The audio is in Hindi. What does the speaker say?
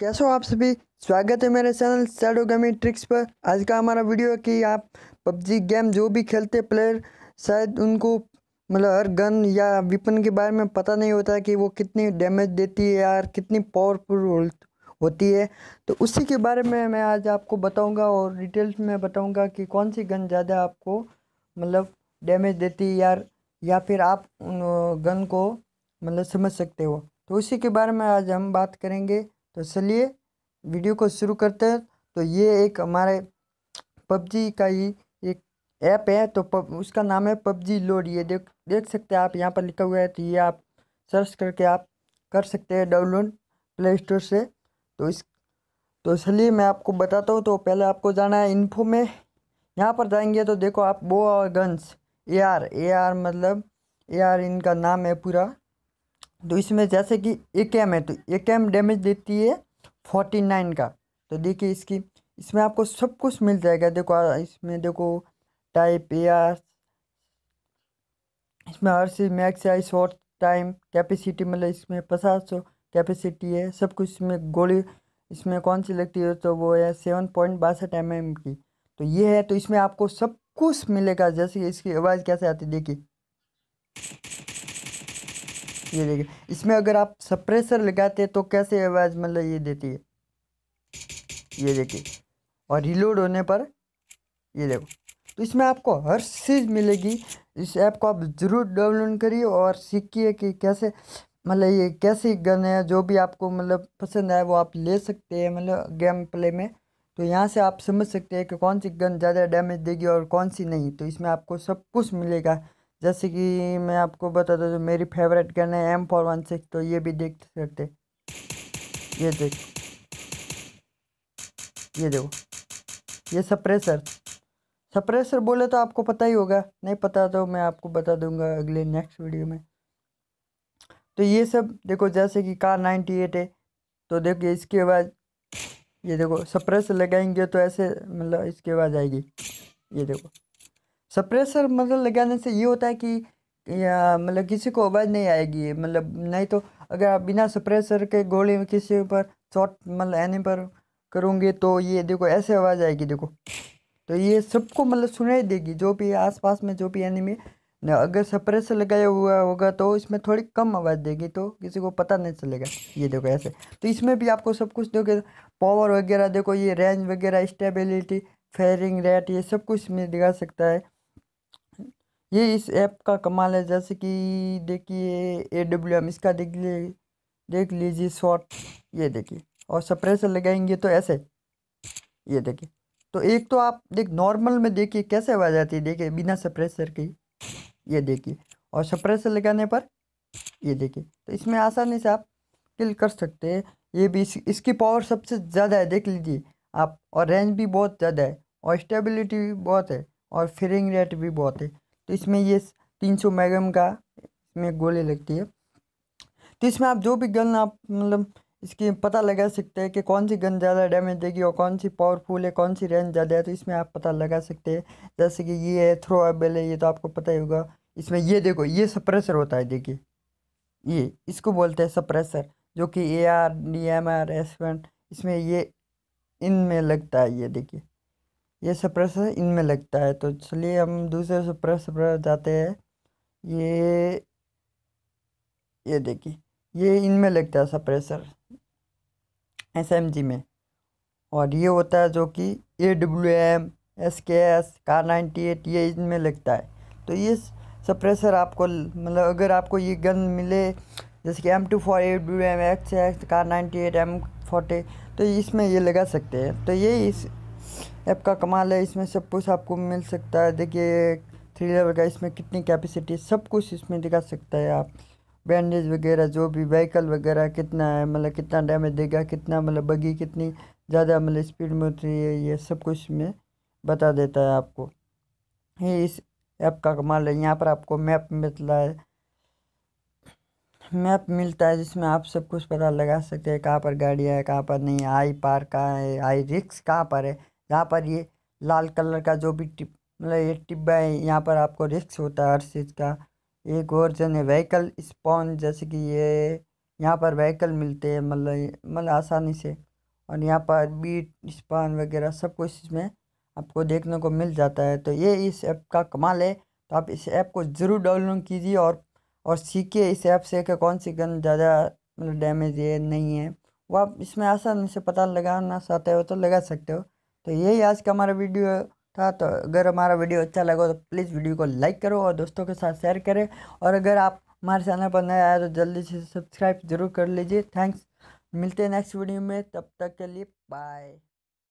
कैसे हो आप सभी स्वागत है मेरे चैनल सैडो गेमिंग ट्रिक्स पर आज का हमारा वीडियो है कि आप पबजी गेम जो भी खेलते प्लेयर शायद उनको मतलब हर गन या विपन के बारे में पता नहीं होता है कि वो कितनी डैमेज देती है यार कितनी पावरफुल होती है तो उसी के बारे में मैं आज आपको बताऊंगा और डिटेल्स में बताऊँगा कि कौन सी गन ज़्यादा आपको मतलब डैमेज देती है यार या फिर आप गन को मतलब समझ सकते हो तो उसी के बारे में आज हम बात करेंगे तो चलिए वीडियो को शुरू करते हैं तो ये एक हमारे पबजी का ही एक ऐप है तो पब उसका नाम है पबजी लोड ये देख देख सकते हैं आप यहाँ पर लिखा हुआ है तो ये आप सर्च करके आप कर सकते हैं डाउनलोड प्ले स्टोर से तो इस तो चलिए मैं आपको बताता हूँ तो पहले आपको जाना है इन्फो में यहाँ पर जाएंगे तो देखो आप बो और guns A R A R मतलब ए आर इनका नाम है पूरा तो इसमें जैसे कि एक एम है तो एक एम डैमेज देती है फोर्टी नाइन का तो देखिए इसकी इसमें आपको सब कुछ मिल जाएगा देखो इसमें देखो टाइप एयर इसमें हर C max I short time capacity मतलब इसमें पचास सौ कैपेसिटी है सब कुछ इसमें गोली इसमें कौन सी लगती है तो वो है सेवन पॉइंट बासठ एम की तो ये है तो इसमें आपको सब कुछ मिलेगा जैसे इसकी आवाज़ कैसे आती देखिए ये देखिए इसमें अगर आप सप्रेसर लगाते हैं तो कैसे आवाज़ मतलब ये देती है ये देखिए और रिलोड होने पर ये देखो तो इसमें आपको हर चीज़ मिलेगी इस ऐप को आप ज़रूर डाउनलोड करिए और सीखिए कि कैसे मतलब ये कैसी गन है जो भी आपको मतलब पसंद है वो आप ले सकते हैं मतलब गेम प्ले में तो यहाँ से आप समझ सकते हैं कि कौन सी गन ज़्यादा डैमेज देगी और कौन सी नहीं तो इसमें आपको सब कुछ मिलेगा जैसे कि मैं आपको बता दूँ मेरी फेवरेट गन है एम फोर वन सिक्स तो ये भी देख सकते ये देख ये देखो ये सप्रेसर सप्रेसर बोले तो आपको पता ही होगा नहीं पता तो मैं आपको बता दूंगा अगले नेक्स्ट वीडियो में तो ये सब देखो जैसे कि कार नाइन्टी एट है तो देखिए इसके आवाज़ ये देखो सप्रेसर लगाएंगे तो ऐसे मतलब इसके आवाज़ आएगी ये देखो सप्रेसर मतलब लगाने से ये होता है कि मतलब किसी को आवाज़ नहीं आएगी मतलब नहीं तो अगर आप बिना सप्रेसर के गोली में किसी पर शॉट मतलब आने पर करूँगी तो ये देखो ऐसे आवाज़ आएगी देखो तो ये सबको मतलब सुनाई देगी जो भी आसपास में जो भी एनिमी अगर सप्रेसर लगाया हुआ होगा तो इसमें थोड़ी कम आवाज़ देगी तो किसी को पता नहीं चलेगा ये देखो ऐसे तो इसमें भी आपको सब कुछ देखो पावर वगैरह देखो ये रेंज वगैरह स्टेबिलिटी फेयरिंग रेट ये सब कुछ इसमें दिखा सकता है ये इस ऐप का कमाल है जैसे कि देखिए ए डब्ल्यू एम इसका देख लिए देख लीजिए शॉर्ट ये देखिए और सप्रेसर लगाएंगे तो ऐसे ये देखिए तो एक तो आप देख नॉर्मल में देखिए कैसे आवाज आती है देखिए बिना सप्रेसर के ये देखिए और सप्रेसर लगाने पर ये देखिए तो इसमें आसानी से आप किल कर सकते हैं ये भी इस, इसकी पावर सबसे ज़्यादा है देख लीजिए आप और रेंज भी बहुत ज़्यादा है और स्टेबिलिटी भी बहुत है और फिरिंग रेट भी बहुत है तो इसमें ये तीन सौ मैगम का इसमें गोली लगती है तो इसमें आप जो भी गन आप मतलब इसकी पता लगा सकते हैं कि कौन सी गन ज़्यादा डैमेज देगी और कौन सी पावरफुल है कौन सी रेंज ज़्यादा है तो इसमें आप पता लगा सकते हैं जैसे कि ये है थ्रो एबल है ये तो आपको पता ही होगा इसमें ये देखो ये सप्रेसर होता है देखिए ये इसको बोलते हैं सप्रेसर जो कि A R D M R S one इसमें ये इनमें लगता है ये देखिए ये सप्रेसर इनमें लगता है तो चलिए हम दूसरे सप्रेसर पर जाते हैं ये ये देखिए ये इनमें लगता है सप्रेसर एस एम जी में और ये होता है जो कि ए डब्ल्यू एम एस के एस कार नाइन्टी एट ये इनमें लगता है तो ये सप्रेसर आपको मतलब अगर आपको ये गन मिले जैसे कि M two four A W M X X kar ninety eight M forty तो इसमें ये लगा सकते हैं तो ये इस ऐप का कमाल है इसमें सब कुछ आपको मिल सकता है देखिए थ्री लेवल का इसमें कितनी कैपेसिटी सब कुछ इसमें दिखा सकता है आप बैंडेज वगैरह जो भी व्हीकल वगैरह कितना है मतलब कितना डैमेज देगा कितना मतलब बगी कितनी ज़्यादा मतलब स्पीड में उतरी है ये सब कुछ में बता देता है आपको ये इस ऐप का कमाल है यहाँ पर आपको मैप मिलता है मैप मिलता है जिसमें आप सब कुछ पता लगा सकते हैं कहाँ पर गाड़ियाँ है कहाँ पर नहीं है हाई पार कहाँ है आई रिक्स कहाँ पर है यहाँ पर ये लाल कलर का जो भी टिप मतलब ये टिब्बा है यहाँ पर आपको रिस्क होता है हर चीज़ का एक और जन है वहीकल स्पॉन जैसे कि ये यहाँ पर वहीकल मिलते हैं मतलब मतलब आसानी से और यहाँ पर बीट स्पॉन वगैरह सब कुछ इसमें आपको देखने को मिल जाता है तो ये इस ऐप का कमाल है तो आप इस ऐप को ज़रूर डाउनलोड कीजिए और और सीखिए इस ऐप से कि कौन सी गन ज़्यादा मतलब डैमेज है नहीं है वो आप इसमें आसानी से पता लगाना चाहते हो तो लगा सकते हो तो यही आज का हमारा वीडियो था तो अगर हमारा वीडियो अच्छा लगा तो प्लीज़ वीडियो को लाइक करो और दोस्तों के साथ शेयर करें और अगर आप हमारे चैनल पर नए आए तो जल्दी से सब्सक्राइब जरूर कर लीजिए थैंक्स मिलते हैं नेक्स्ट वीडियो में तब तक के लिए बाय